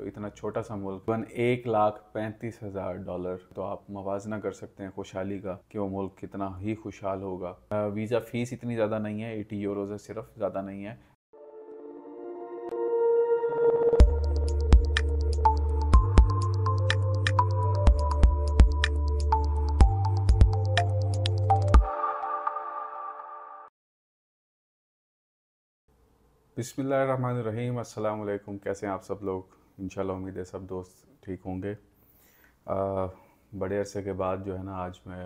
तो इतना छोटा सा मुल्क वन एक लाख पैंतीस हज़ार डॉलर तो आप मुवजना कर सकते हैं खुशहाली का कि वो मुल्क कितना ही खुशहाल होगा वीज़ा फ़ीस इतनी ज़्यादा नहीं है एटी यूरोज़ है सिर्फ ज़्यादा नहीं है अस्सलाम वालेकुम कैसे हैं आप सब लोग इन उम्मीद है सब दोस्त ठीक होंगे बड़े अरसे के बाद जो है ना आज मैं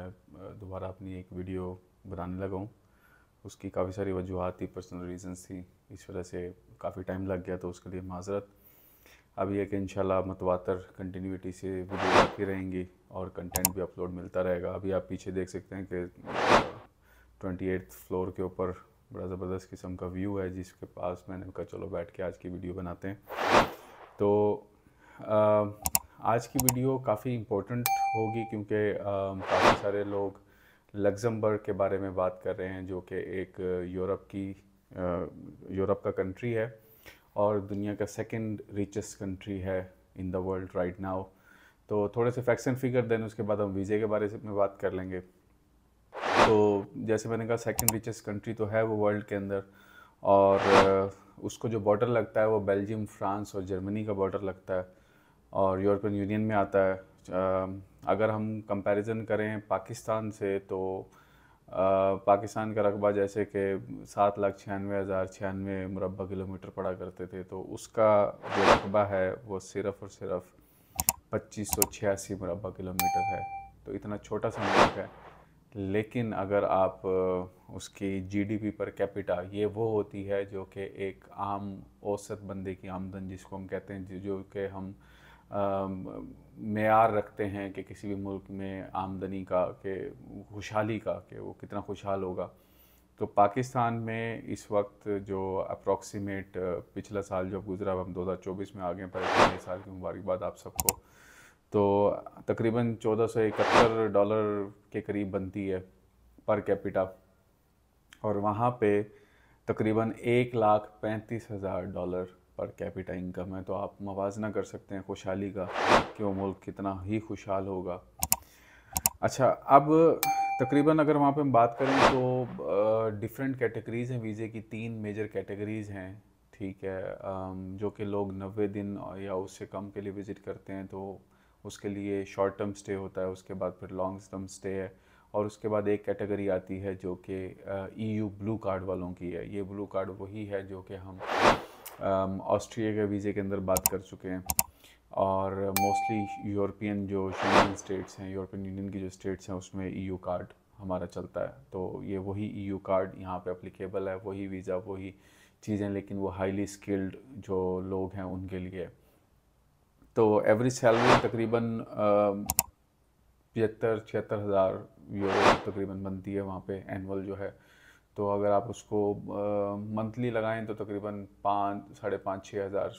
दोबारा अपनी एक वीडियो बनाने लगा हूँ उसकी काफ़ी सारी वजूहत थी पर्सनल रीजंस थी इस वजह से काफ़ी टाइम लग गया तो उसके लिए माजरत अब यह कि शाला मतवातर कंटिन्यूटी से वीडियो आती रहेंगी और कंटेंट भी अपलोड मिलता रहेगा अभी आप पीछे देख सकते हैं कि ट्वेंटी एट्थ फ्लोर के ऊपर बड़ा ज़बरदस्त किस्म का व्यू है जिसके पास मैंने कहा चलो बैठ के आज की वीडियो बनाते हैं तो आज की वीडियो काफ़ी इम्पोर्टेंट होगी क्योंकि काफ़ी सारे लोग लग्जमबर्ग के बारे में बात कर रहे हैं जो कि एक यूरोप की यूरोप का कंट्री है और दुनिया का सेकंड रिचेस्ट कंट्री है in the world right now तो थोड़े से फैक्ट्स एंड फिगर देन उसके बाद हम वीज़े के बारे में बात कर लेंगे तो जैसे मैंने कहा सेकंड रिचेस्ट कंट्री तो है वो वर्ल्ड के अंदर और उसको जो बॉर्डर लगता है वो बेल्जियम फ्रांस और जर्मनी का बॉर्डर लगता है और यूरोपियन यूनियन में आता है अगर हम कंपैरिजन करें पाकिस्तान से तो पाकिस्तान का रकबा जैसे कि सात लाख छियानवे हज़ार छियानवे मुरबा किलोमीटर पड़ा करते थे तो उसका जो रकबा है वो सिर्फ़ और सिर्फ़ पच्चीस सौ छियासी मुरबा किलोमीटर है तो इतना छोटा सा मुल्क है लेकिन अगर आप उसकी जीडीपी पर कैपिटा ये वो होती है जो कि एक आम औसत बंदे की आमदन जिसको हम कहते हैं जो कि हम मैार रखते हैं कि किसी भी मुल्क में आमदनी का के खुशहाली का कि वो कितना खुशहाल होगा तो पाकिस्तान में इस वक्त जो अप्रॉक्सीमेट पिछला साल जो गुजरा हम 2024 में आ गए पर साल की मुबारकबाद आप सबको तो तकरीबन चौदह सौ इकहत्तर डॉलर के करीब बनती है पर कैपिटा और वहाँ पे तकरीबन एक लाख पैंतीस हज़ार डॉलर पर कैपिटा इनकम है तो आप मुवजना कर सकते हैं खुशहाली का कि वो मुल्क कितना ही खुशहाल होगा अच्छा अब तकरीबन अगर वहाँ पे हम बात करें तो डिफरेंट कैटेगरीज़ हैं वीज़े की तीन मेजर कैटेगरीज़ हैं ठीक है जो कि लोग नबे दिन या उससे कम के लिए विज़िट करते हैं तो उसके लिए शॉर्ट टर्म स्टे होता है उसके बाद फिर लॉन्ग टर्म स्टे है और उसके बाद एक कैटेगरी आती है जो कि ई यू ब्लू कार्ड वालों की है ये ब्लू कार्ड वही है जो कि हम ऑस्ट्रिया के वीज़े के अंदर बात कर चुके हैं और मोस्टली यूरोपियन जो शंगन स्टेट्स हैं यूरोपियन यूनियन की जो स्टेट्स हैं उसमें ईयू e कार्ड हमारा चलता है तो ये वही ईयू e कार्ड यहाँ पे अप्लीकेबल है वही वीज़ा वही चीज़ें लेकिन वो हाईली स्किल्ड जो लोग हैं उनके लिए तो एवरेज सैलरी तकरीबन पचहत्तर छिहत्तर हज़ार यूरो तकरीबन बनती है वहाँ पे एनुअल जो है तो अगर आप उसको मंथली लगाएं तो तकरीबन पाँच साढ़े पाँच छः हज़ार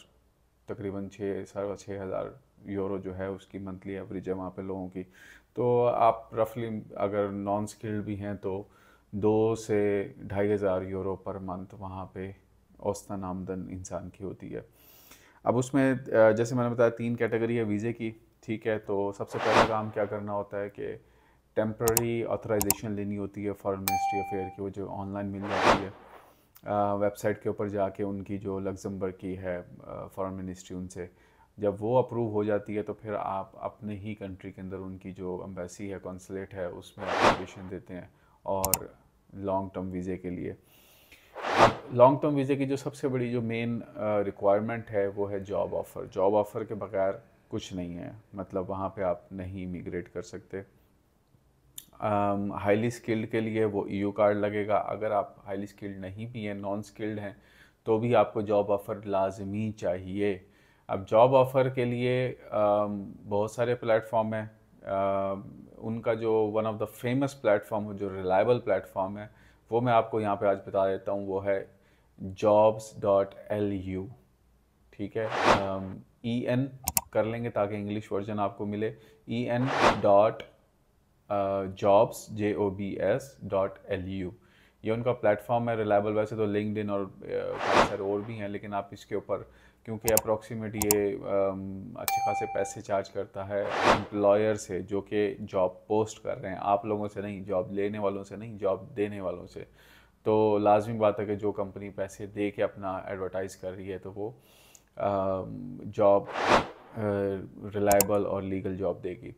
तकरीबन छः साढ़े छः हज़ार यूरो जो है उसकी मंथली एवरेज है वहाँ पे लोगों की तो आप रफली अगर नॉन स्किल्ड भी हैं तो दो से ढाई हज़ार यूरो पर मंथ वहाँ पे औसतन आमदन इंसान की होती है अब उसमें जैसे मैंने बताया तीन कैटेगरी है वीज़े की ठीक है तो सबसे पहला काम क्या करना होता है कि टेम्प्ररी ऑथराइजेशन लेनी होती है फॉरेन मिनिस्ट्री अफेयर की वो जो ऑनलाइन मिल जाती है वेबसाइट के ऊपर जाके उनकी जो लग्जमबर्ग की है फॉरेन मिनिस्ट्री उनसे जब वो अप्रूव हो जाती है तो फिर आप अपने ही कंट्री के अंदर उनकी जो एम्बेसी है कौंसलेट है उसमें एप्लीकेशन देते हैं और लॉन्ग टर्म वीज़े के लिए लॉन्ग टर्म वीज़े की जो सबसे बड़ी जो मेन रिक्वायरमेंट uh, है वो है जॉब ऑफ़र जॉब ऑफ़र के बगैर कुछ नहीं है मतलब वहाँ पे आप नहीं इमिग्रेट कर सकते हाईली um, स्किल्ड के लिए वो ई e कार्ड लगेगा अगर आप हाईली स्किल्ड नहीं भी हैं नॉन स्किल्ड हैं तो भी आपको जॉब ऑफ़र लाजमी चाहिए अब जॉब ऑफ़र के लिए um, बहुत सारे प्लेटफॉर्म हैं uh, उनका जो one of the famous platform जो रिलायबल प्लेटफॉर्म है वो मैं आपको यहाँ पे आज बता देता हूँ वो है जॉब्स डॉट एल यू ठीक है ई एन e कर लेंगे ताकि इंग्लिश वर्जन आपको मिले E N dot jobs J O B S dot L U ये उनका प्लेटफॉर्म है रिलायबल वैसे तो लिंकड और कई सारे और भी हैं लेकिन आप इसके ऊपर क्योंकि अप्रॉक्सीमेट ये अच्छे खासे पैसे चार्ज करता है एम्प्लॉयर से जो कि जॉब पोस्ट कर रहे हैं आप लोगों से नहीं जॉब लेने वालों से नहीं जॉब देने वालों से तो लाजमी बात है कि जो कंपनी पैसे दे के अपना एडवर्टाइज़ कर रही है तो वो जॉब रिलायबल और लीगल जॉब देगी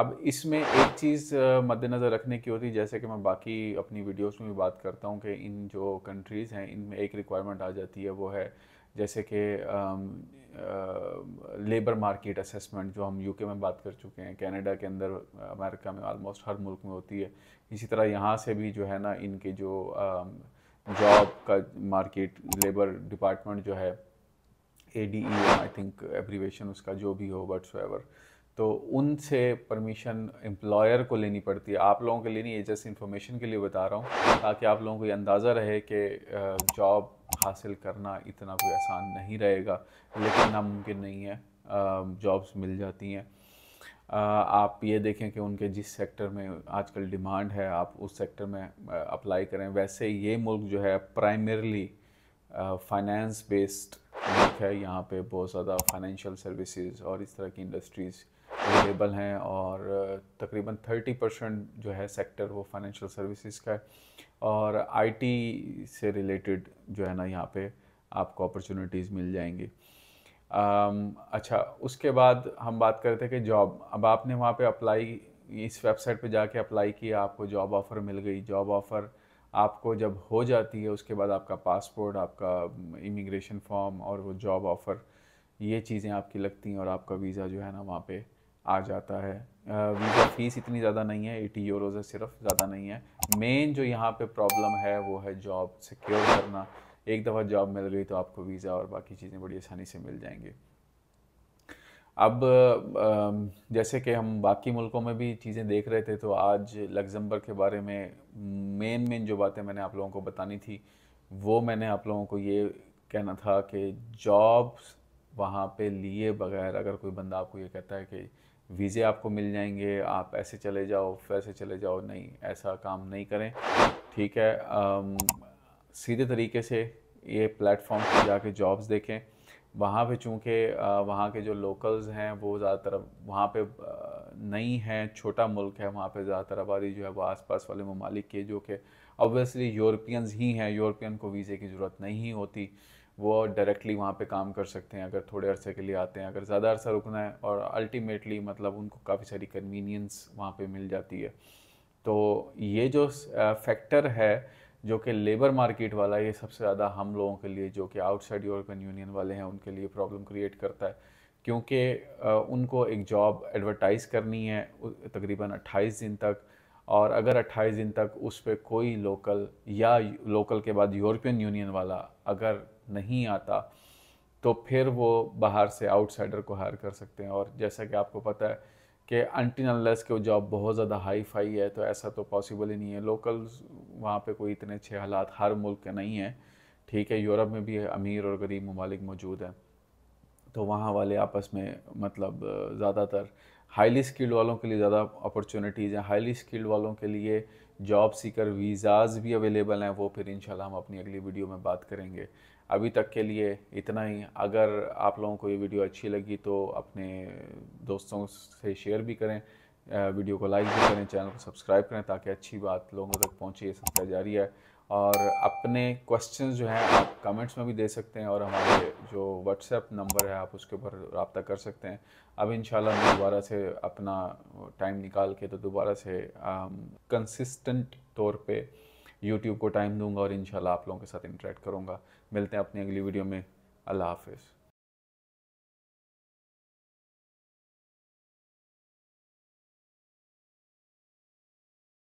अब इसमें एक चीज़ मद्देनज़र रखने की होती है जैसे कि मैं बाकी अपनी वीडियोस में भी बात करता हूँ कि इन जो कंट्रीज़ हैं इनमें एक रिक्वायरमेंट आ जाती है वो है जैसे कि लेबर मार्केट असेसमेंट जो हम यूके में बात कर चुके हैं कनाडा के अंदर अमेरिका में ऑलमोस्ट हर मुल्क में होती है इसी तरह यहाँ से भी जो है ना इनके जो जॉब का मार्केट लेबर डिपार्टमेंट जो है A D E I think abbreviation उसका जो भी हो वट्स एवर तो उनसे परमिशन एम्प्लॉयर को लेनी पड़ती है आप लोगों के लिए नहीं ये जस्ट इन्फॉर्मेशन के लिए बता रहा हूँ ताकि आप लोगों को ये अंदाज़ा रहे कि जॉब हासिल करना इतना कोई आसान नहीं रहेगा लेकिन नामुमकिन नहीं है जॉब्स मिल जाती हैं आप ये देखें कि उनके जिस सेक्टर में आजकल डिमांड है आप उस सेक्टर में अप्लाई करें वैसे ये मुल्क जो है प्राइमरली फाइनेंस बेस्ड मुल्क है यहाँ पे बहुत ज़्यादा फाइनेंशियल सर्विसेज और इस तरह की इंडस्ट्रीज़ अवेलेबल हैं और तकरीबन 30 परसेंट जो है सेक्टर वो फाइनेंशियल सर्विसेज का है और आईटी से रिलेटेड जो है ना यहाँ पे आपको अपॉर्चुनिटीज़ मिल जाएंगी आम, अच्छा उसके बाद हम बात करते हैं कि जॉब अब आपने वहाँ पे अप्लाई इस वेबसाइट पे जाके अप्लाई किया आपको जॉब ऑफ़र मिल गई जॉब ऑफ़र आपको जब हो जाती है उसके बाद आपका पासपोर्ट आपका इमिग्रेशन फॉर्म और वो जॉब ऑफ़र ये चीज़ें आपकी लगती हैं और आपका वीज़ा जो है ना वहाँ पे आ जाता है वीज़ा फ़ीस इतनी ज़्यादा नहीं है एटी यूरोज़ है सिर्फ ज़्यादा नहीं है मेन जो यहाँ पे प्रॉब्लम है वो है जॉब सिक्योर करना एक दफ़ा जॉब मिल गई तो आपको वीज़ा और बाकी चीज़ें बड़ी आसानी से मिल जाएंगी अब जैसे कि हम बाकी मुल्कों में भी चीज़ें देख रहे थे तो आज लग्जम्बर के बारे में मेन मेन जो बातें मैंने आप लोगों को बतानी थी वो मैंने आप लोगों को ये कहना था कि जॉब्स वहाँ पे लिए बगैर अगर कोई बंदा आपको ये कहता है कि वीज़े आपको मिल जाएंगे आप ऐसे चले जाओ वैसे चले जाओ नहीं ऐसा काम नहीं करें ठीक है आम, सीधे तरीके से ये प्लेटफॉर्म पर जाके जॉब्स देखें वहाँ पे चूँकि वहाँ के जो लोकल्स हैं वो ज़्यादातर वहाँ पे नहीं है छोटा मुल्क है वहाँ पे ज़्यादातर आबादी जो है वो आसपास वाले ममालिक के जो कि ऑब्वियसली यूरोपियंस ही हैं यूरोपियन को वीज़े की ज़रूरत नहीं होती वो डायरेक्टली वहाँ पे काम कर सकते हैं अगर थोड़े अरसे के लिए आते हैं अगर ज़्यादा अरसा रुकना है और अल्टीमेटली मतलब उनको काफ़ी सारी कन्वीनियंस वहाँ पे मिल जाती है तो ये जो फैक्टर है जो कि लेबर मार्केट वाला ये सबसे ज़्यादा हम लोगों के लिए जो कि आउटसाइड यूरोपियन यूनियन वाले हैं उनके लिए प्रॉब्लम क्रिएट करता है क्योंकि उनको एक जॉब एडवर्टाइज़ करनी है तकरीबन 28 दिन तक और अगर 28 दिन तक उस पर कोई लोकल या लोकल के बाद यूरोपियन यूनियन वाला अगर नहीं आता तो फिर वो बाहर से आउटसाइडर को हायर कर सकते हैं और जैसा कि आपको पता है कि अनटिन अनलेस के वो जॉब बहुत ज़्यादा हाई फाई है तो ऐसा तो पॉसिबल ही नहीं है लोकल वहाँ पे कोई इतने अच्छे हालात हर मुल्क के नहीं हैं ठीक है यूरोप में भी अमीर और गरीब ममालिक मौजूद हैं तो वहाँ वाले आपस में मतलब ज़्यादातर हाईली स्किल्ड वालों के लिए ज़्यादा अपॉर्चुनिटीज़ हैं हाईली स्किल्ड वालों के लिए जॉब सीकर वीज़ाज़ भी अवेलेबल हैं वो फिर इंशाल्लाह हम अपनी अगली वीडियो में बात करेंगे अभी तक के लिए इतना ही अगर आप लोगों को ये वीडियो अच्छी लगी तो अपने दोस्तों से शेयर भी करें वीडियो को लाइक भी करें चैनल को सब्सक्राइब करें ताकि अच्छी बात लोगों तक पहुँचे ये सबका जारी है और अपने क्वेश्चंस जो हैं आप कमेंट्स में भी दे सकते हैं और हमारे जो व्हाट्सएप नंबर है आप उसके ऊपर रबता कर सकते हैं अब इन मैं दोबारा से अपना टाइम निकाल के तो दोबारा से कंसिस्टेंट तौर पे यूट्यूब को टाइम दूंगा और इन आप लोगों के साथ इंटरेक्ट करूँगा मिलते हैं अपनी अगली वीडियो में अल्लाह हाफिज़